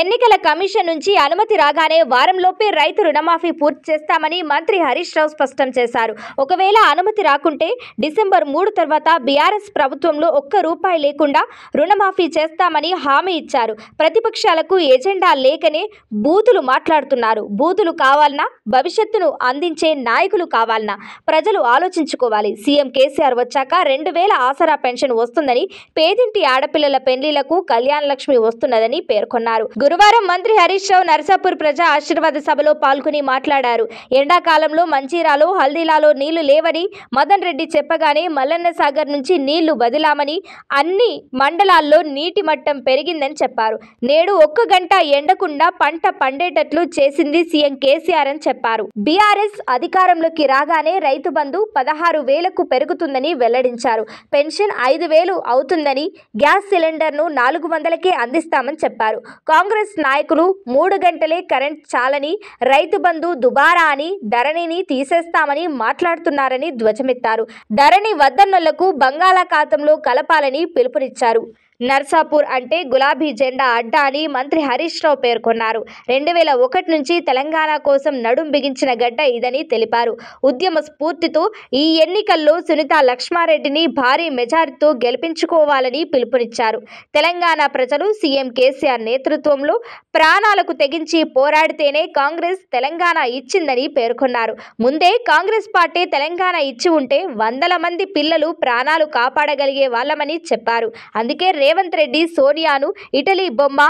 ఎన్నికల కమిషన్ నుంచి అనుమతి రాగానే వారంలోపే రైతు రుణమాఫీ పూర్తి చేస్తామని మంత్రి హరీష్ రావు స్పష్టం చేశారు ఒకవేళ అనుమతి రాకుంటే డిసెంబర్ మూడు తర్వాత బీఆర్ఎస్ ప్రభుత్వంలో ఒక్క రూపాయి లేకుండా రుణమాఫీ చేస్తామని హామీ ఇచ్చారు ప్రతిపక్షాలకు ఎజెండా లేకనే బూతులు మాట్లాడుతున్నారు బూతులు కావాలన్నా భవిష్యత్తును అందించే నాయకులు కావాలన్నా ప్రజలు ఆలోచించుకోవాలి సీఎం కేసీఆర్ వచ్చాక రెండు వేల ఆసరా పెన్షన్ వస్తుందని పేదింటి ఆడపిల్లల పెళ్లిలకు కళ్యాణ లక్ష్మి వస్తున్నదని పేర్కొన్నారు గురువారం మంత్రి హరీష్ రావు నర్సాపూర్ ప్రజా ఆశీర్వాద సభలో పాల్గొని మాట్లాడారు ఎండాకాలంలో మంచిరాలో హల్దీలాలో నీళ్లు లేవని మదన్ రెడ్డి చెప్పగానే మల్లన్న సాగర్ నుంచి నీళ్లు వదిలామని అన్ని మండలాల్లో నీటి మట్టం పెరిగిందని చెప్పారు నేడు ఒక్క గంట ఎండకుండా పంట పండేటట్లు చేసింది సీఎం కేసీఆర్ అని చెప్పారు బీఆర్ఎస్ అధికారంలోకి రాగానే రైతు బంధు పదహారు వేలకు పెరుగుతుందని వెల్లడించారు పెన్షన్ ఐదు వేలు అవుతుందని గ్యాస్ సిలిండర్ను నాలుగు వందలకే అందిస్తామని చెప్పారు కాంగ్రెస్ కాంగ్రెస్ నాయకులు మూడు గంటలే కరెంట్ చాలని రైతు బంధు దుబారా అని ధరణిని తీసేస్తామని మాట్లాడుతున్నారని ధ్వజమెత్తారు ధరణి వద్దన్నులకు బంగాళాఖాతంలో కలపాలని పిలుపునిచ్చారు నర్సాపూర్ అంటే గులాబీ జెండా అడ్డా అని మంత్రి హరీష్ రావు పేర్కొన్నారు రెండు వేల ఒకటి నుంచి తెలంగాణ కోసం నడుం బిగించిన గడ్డ ఇదని తెలిపారు ఉద్యమ స్ఫూర్తితో ఈ ఎన్నికల్లో సునీత లక్ష్మారెడ్డిని భారీ మెజారిటీతో గెలిపించుకోవాలని పిలుపునిచ్చారు తెలంగాణ ప్రజలు సీఎం కేసీఆర్ నేతృత్వంలో ప్రాణాలకు తెగించి పోరాడితేనే కాంగ్రెస్ తెలంగాణ ఇచ్చిందని పేర్కొన్నారు ముందే కాంగ్రెస్ పార్టీ తెలంగాణ ఇచ్చి ఉంటే వందల మంది పిల్లలు ప్రాణాలు కాపాడగలిగే వాళ్ళమని చెప్పారు అందుకే రేవంత్ రెడ్డి సోనియాను ఇటలీ బొమ్మ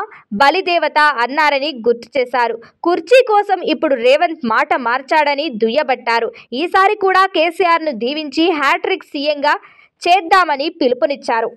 బలిదేవత అన్నారని గుర్తు చేశారు కుర్చీ కోసం ఇప్పుడు రేవంత్ మాట మార్చాడని దుయ్యబట్టారు ఈసారి కూడా కేసీఆర్ను దీవించి హ్యాట్రిక్ సీఎంగా చేద్దామని పిలుపునిచ్చారు